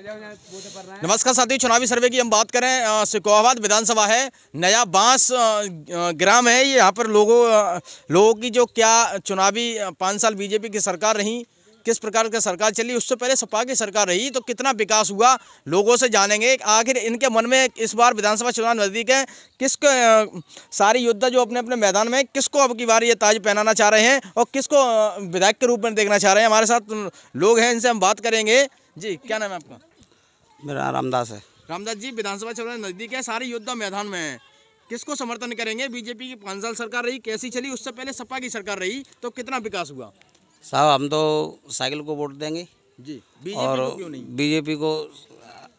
नमस्कार साथियों चुनावी सर्वे की हम बात करें सिकोहाबाद विधानसभा है नया बांस ग्राम है यहाँ पर लोगों लोगों की जो क्या चुनावी पाँच साल बीजेपी की सरकार रही किस प्रकार की सरकार चली उससे पहले सपा की सरकार रही तो कितना विकास हुआ लोगों से जानेंगे आखिर इनके मन में इस बार विधानसभा चुनाव नज़दीक है किस सारी योद्धा जो अपने अपने मैदान में किसको अब की बार ये ताज पहनाना चाह रहे हैं और किसको विधायक के रूप में देखना चाह रहे हैं हमारे साथ लोग हैं इनसे हम बात करेंगे जी क्या नाम है आपका मेरा रामदास है रामदास जी विधानसभा चुनाव नजदीक है सारे योद्धा मैदान में है किसको समर्थन करेंगे बीजेपी की पाँच साल सरकार रही कैसी चली उससे पहले सपा की सरकार रही तो कितना विकास हुआ साहब हम तो साइकिल को वोट देंगे जी बीजेपी और को क्यों नहीं बीजेपी को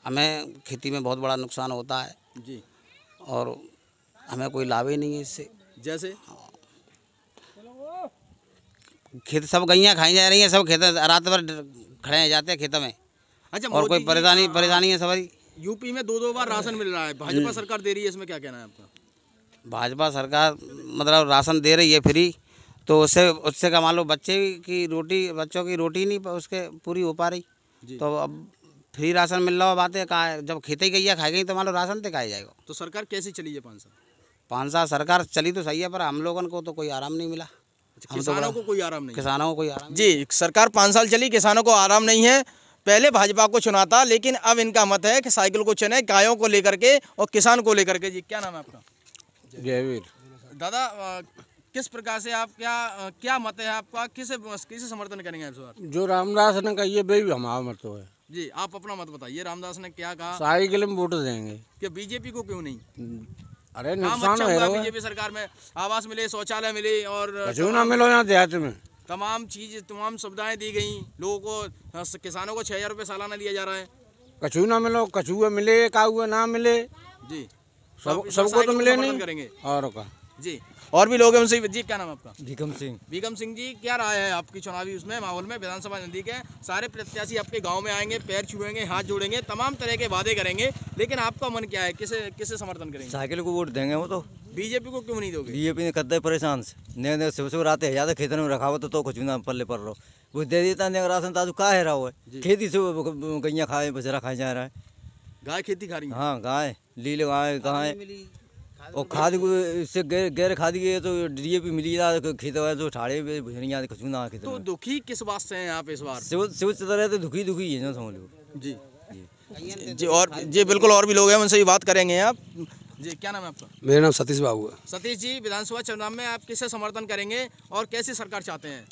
हमें खेती में बहुत बड़ा नुकसान होता है जी और हमें कोई लाभ ही नहीं है इससे जैसे खेत सब गैया खाई जा रही हैं सब खेत रात भर खड़े हैं जाते हैं खेतों में अच्छा और कोई परेशानी हाँ, परेशानी है सवारी यूपी में दो दो बार राशन मिल रहा है भाजपा सरकार दे रही है इसमें क्या कहना है आपका भाजपा सरकार मतलब राशन दे रही है फ्री तो उससे उससे का मान लो बच्चे की रोटी बच्चों की रोटी नहीं उसके पूरी हो पा रही तो अब फ्री राशन मिल रहा हो बातें कहा जब खेती गई खाई गई तो मान लो राशन तो खाया जाएगा तो सरकार कैसी चली है पाँच साल पाँच साल सरकार चली तो सही है पर हम लोगों को तो कोई आराम नहीं मिला तो तो किसानों को कोई आराम नहीं किसानों को कोई आराम जी सरकार पाँच साल चली किसानों को आराम नहीं है पहले भाजपा को चुना था लेकिन अब इनका मत है कि साइकिल को चुने गायों को लेकर के और किसान को लेकर के जी क्या नाम है आपका जयवीर दादा किस प्रकार से आप क्या क्या मत है आपका किस किसे समर्थन करेंगे इस बार जो रामदास ने कही है भाई हमारा मत तो है जी आप अपना मत बताइए रामदास ने क्या कहा साइकिल में वोट देंगे क्या बीजेपी को क्यों नहीं हम्म। अरे नुकसान अच्छा बीजेपी सरकार में आवास मिले शौचालय मिले और ना मिलो यहाँ देहात में तमाम चीज तमाम सुविधाएं दी गई लोगों को किसानों को छह हजार रूपए सालाना दिया जा रहा है कछु ना मिलो कछुए मिले का हुए ना मिले जी सब सबको तो मिले नहीं और का जी और भी लोग हैं उनसे जी क्या नाम आपका भीकम सिंह भीकम सिंह जी क्या राय है आपकी चुनावी उसमें माहौल में विधानसभा नजदीक है सारे प्रत्याशी आपके गांव में आएंगे पैर छुएंगे हाथ जोड़ेंगे तमाम तरह के वादे करेंगे लेकिन आपका मन क्या है किसे किसे समर्थन करेंगे साइकिल को वोट देंगे वो तो बीजेपी को क्यों नहीं दोगे बीजेपी ने करते परेशान से नए नए सुबह सुबह आते ज़्यादा खेतों में रखा हुआ तो, कुछ भी ना पल्ले पड़ रहा वो दे देता नहीं राशन ताजू का है रहा खेती से गैया खाए बजरा खाए जा रहा है गाय खेती खा रही है हाँ गाय लीले गाय गाय और खाद इससे गैर गैर खाद की तो डी ए पी मिली तो खेत वगैरह तो ठाड़े पे भुजनिया कुछ ना खेत तो दुखी किस बात से हैं आप इस बार सिविल सिविल रहे तो दुखी दुखी है ना समझ लो जी जी और जी बिल्कुल और भी लोग हैं उनसे भी बात करेंगे आप जी क्या नाम है आपका मेरा नाम सतीश बाबू है सतीश जी विधानसभा चुनाव में आप किसे समर्थन करेंगे और कैसी सरकार चाहते हैं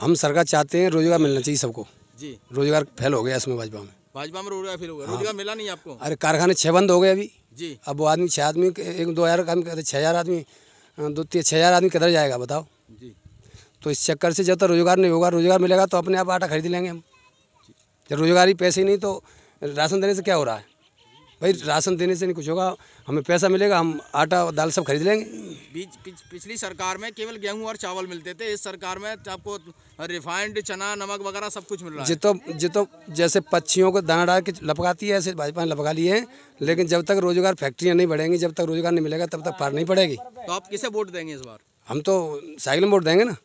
हम सरकार चाहते हैं रोजगार मिलना चाहिए सबको जी रोजगार फैल हो गया इसमें भाजपा में भाजपा में रोजगार फिर होगा हाँ। रोजगार मिला नहीं आपको अरे कारखाने छः बंद हो गए अभी जी अब वो आदमी छः आदमी एक दो हज़ार आदमी छः हज़ार आदमी दो तीन छः हज़ार आदमी किधर जाएगा बताओ जी तो इस चक्कर से जब तक रोजगार नहीं होगा रोजगार मिलेगा तो अपने आप आटा खरीद लेंगे हम जब रोजगार ही पैसे नहीं तो राशन देने से क्या हो रहा है भाई राशन देने से नहीं कुछ होगा हमें पैसा मिलेगा हम आटा दाल सब खरीद लेंगे बीच पिछ, पिछली सरकार में केवल गेहूं और चावल मिलते थे इस सरकार में तो आपको रिफाइंड चना नमक वगैरह सब कुछ मिल रहा है जितो जितो जैसे पक्षियों को दाना डाल के लपकाती है ऐसे भाजपा ने लपका लिए हैं लेकिन जब तक रोजगार फैक्ट्रियाँ नहीं बढ़ेंगी जब तक रोजगार नहीं मिलेगा तब तक पार नहीं पड़ेगी तो आप किसे वोट देंगे इस बार हम तो साइकिल में वोट देंगे ना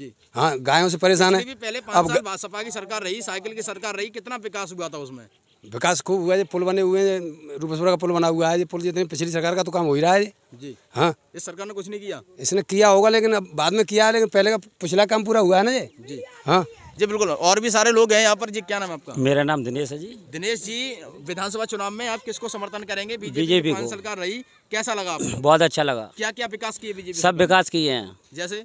जी हाँ गायों से परेशान है पहले अब सपा की सरकार रही साइकिल की सरकार रही कितना विकास हुआ था उसमें विकास खूब हुआ है पुल बने हुए हैं रूपेश्वर का पुल बना हुआ है ये पुल जितने पिछली सरकार का तो काम हो ही रहा है जी हाँ इस सरकार ने कुछ नहीं किया इसने किया होगा लेकिन अब बाद में किया है लेकिन पहले का पिछला काम पूरा हुआ है ना ये जी हाँ जी बिल्कुल और भी सारे लोग हैं यहाँ पर जी क्या नाम है आपका मेरा नाम दिनेश है जी दिनेश जी विधानसभा चुनाव में आप किसको समर्थन करेंगे बीजेपी सरकार रही कैसा लगा आपको बहुत अच्छा लगा क्या क्या विकास किए बीजेपी सब विकास किए हैं जैसे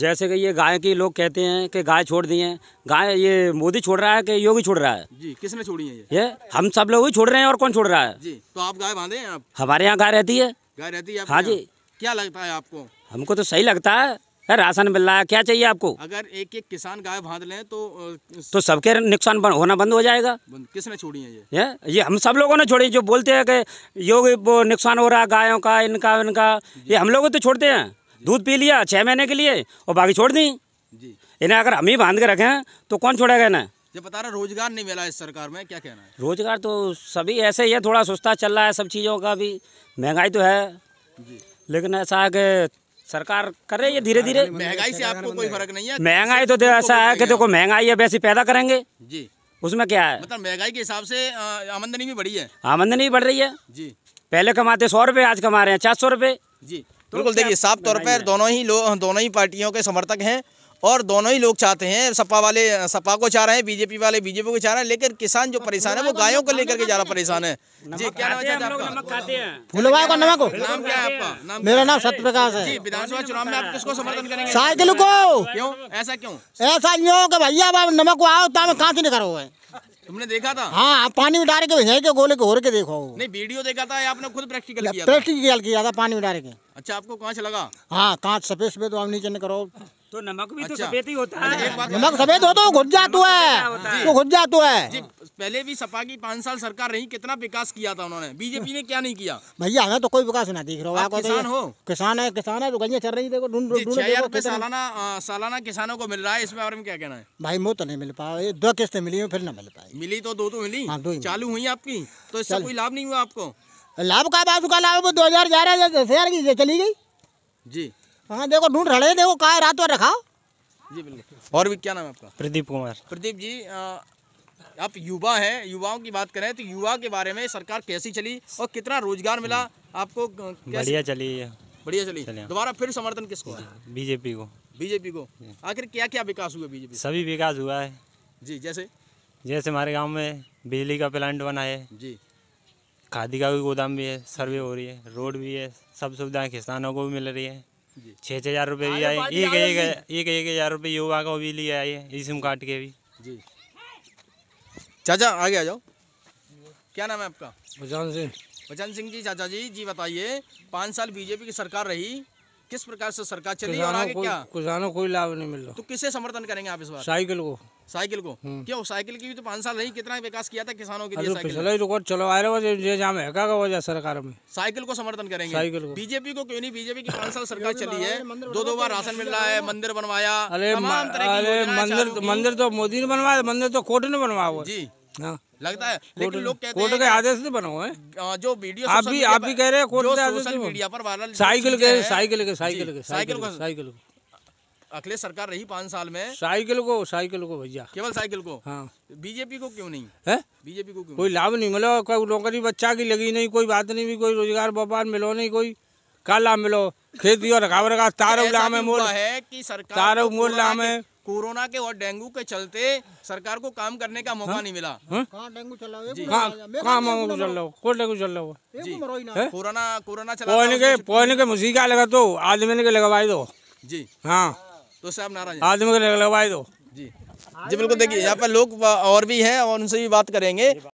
जैसे कि ये गाय की लोग कहते हैं कि गाय छोड़ दी है गाय ये मोदी छोड़ रहा है कि योगी छोड़ रहा है जी किसने छोड़ी है ये ये हम सब लोग ही छोड़ रहे हैं और कौन छोड़ रहा है जी तो आप गाय बांधे हैं आप हमारे यहाँ गाय रहती है गाय रहती है हाँ जी क्या लगता है आपको हमको तो सही लगता है राशन मिल रहा है क्या चाहिए आपको अगर एक एक किसान गाय बांध लें तो तो सबके नुकसान बन, होना बंद हो जाएगा किसने छोड़ी है ये ये ये हम सब लोगों ने छोड़ी जो बोलते हैं कि योग नुकसान हो रहा है गायों का इनका इनका ये हम लोग तो छोड़ते हैं दूध पी लिया छः महीने के लिए और बाकी छोड़ दी जी इन्हें अगर हम ही बांध के रखें तो कौन छोड़ेगा इन्हें ये बता रहा रोजगार नहीं मिला इस सरकार में क्या कहना है रोजगार तो सभी ऐसे ही है थोड़ा सुस्ता चल रहा है सब चीज़ों का भी महंगाई तो है जी लेकिन ऐसा है कि सरकार कर रही है धीरे धीरे महंगाई से आपको कोई फर्क नहीं है महंगाई तो ऐसा है कि देखो महंगाई है वैसे पैदा करेंगे जी उसमें क्या है मतलब महंगाई के हिसाब से आमदनी भी बढ़ी है आमदनी भी बढ़ रही है जी पहले कमाते सौ रुपये आज कमा रहे हैं चार सौ रुपये जी तो बिल्कुल देखिए साफ तौर पर दोनों ही लोग दोनों ही पार्टियों के समर्थक हैं और दोनों ही लोग चाहते हैं सपा वाले सपा को चाह रहे हैं बीजेपी वाले बीजेपी को चाह रहे हैं लेकिन किसान जो तो परेशान है वो गायों को लेकर के ज्यादा परेशान है जी क्या नाम फुलवाओ का नमक नाम क्या है आपका मेरा नाम सत्य प्रकाश है विधानसभा चुनाव में आप किसको समर्थन करेंगे साइकिल को क्यों ऐसा क्यों ऐसा नहीं हो भैया नमक आओ ताम तो कहाँ से निकलो तुमने देखा था हाँ पानी में डाल के भेजा के गोले को के देखो नहीं वीडियो देखा था आपने खुद प्रैक्टिकल किया प्रैक्टिकल किया था पानी में डाल के अच्छा आपको कांच लगा हाँ कांच सफेद सफेद आप नीचे करो तो नमक भी तो अच्छा। तो सफेद ही होता है नमक सफेद हो तो घुस जातू तो है वो घुस जातू है पहले भी सपा की पाँच साल सरकार रही कितना विकास किया था उन्होंने बीजेपी ने क्या नहीं किया भैया हमें तो कोई विकास ना दिख रहा तो हो किसान है किसान है तो गलियां चल रही देखो ढूंढ ढूंढ सालाना सालाना किसानों को मिल रहा है इस बारे में क्या कहना है भाई वो तो नहीं मिल पाया दो किस्तें मिली फिर ना मिल पाए मिली तो दो तो हाँ, मिली चालू हुई आपकी तो इससे कोई लाभ नहीं हुआ आपको लाभ का बाजू का लाभ दो हजार ग्यारह चली गई जी हाँ देखो ढूंढ रहे देखो कहा रात भर रखा जी बिल्कुल और भी क्या नाम है आपका प्रदीप कुमार प्रदीप जी आ, आप युवा हैं युवाओं की बात करें तो युवा के बारे में सरकार कैसी चली और कितना रोजगार मिला आपको बढ़िया चली बढ़िया चली दोबारा फिर समर्थन किसको बीजेपी को बीजेपी को आखिर क्या क्या विकास हुआ बीजेपी सभी विकास हुआ है जी जैसे जैसे हमारे गांव में बिजली का प्लांट बना है जी खादी का भी गोदाम भी है सर्वे हो रही है रोड भी है सब सुविधाएं किसानों को भी मिल रही है छः छः हज़ार रुपये भी आए एक एक एक हज़ार रुपये युवा का भी लिए आए ई सिम कार्ड के भी जी चाचा आगे आ जाओ क्या नाम है आपका बचान सिंह बचन सिंह जी चाचा जी जी बताइए पाँच साल बीजेपी की सरकार रही किस प्रकार से सरकार चली और आगे क्या किसानों कोई लाभ नहीं मिल रहा तो किसे समर्थन करेंगे आप इस बार साइकिल को साइकिल को हम्म। क्यों साइकिल की भी तो पांच साल रही कितना विकास किया था किसानों के लिए तो साइकिल रिकॉर्ड सरकार में साइकिल को समर्थन करेंगे साइकिल को बीजेपी को क्यों नहीं बीजेपी की पांच साल सरकार चली है दो दो बार राशन मिल रहा है मंदिर बनवाया अरे मंदिर मंदिर तो मोदी तो ने बनवाया मंदिर तो कोर्ट ने बनवाया जी हाँ। लगता है लेकिन लोग कहते कोर्ट के आदेश से बना हुआ है जो वीडियो आप भी आप भी कह रहे हैं कोर्ट के आदेश से मीडिया पर वायरल साइकिल के साइकिल के साइकिल के साइकिल को साइकिल को अखिलेश सरकार रही पांच साल में साइकिल को साइकिल को भैया केवल साइकिल को हाँ बीजेपी को क्यों नहीं है बीजेपी को क्यों कोई लाभ नहीं मिलो कोई नौकरी बच्चा की लगी नहीं कोई बात नहीं भी कोई रोजगार व्यापार मिलो नहीं कोई काला मिलो खेती और रखा रखा तो तारव लामे मोल है की सरकार तारो मोल है कोरोना के और डेंगू के चलते सरकार को काम करने का मौका हाँ? नहीं मिला चल हाँ? डेंगू चल रहा हाँ? कोरोना कोरोना चला के क्या लगा तो आदमी के लगवाई दो जी हाँ तो साहब नाराज आदमी के लगवाई दो जी जी बिल्कुल देखिए यहाँ पर लोग और भी हैं और उनसे भी बात करेंगे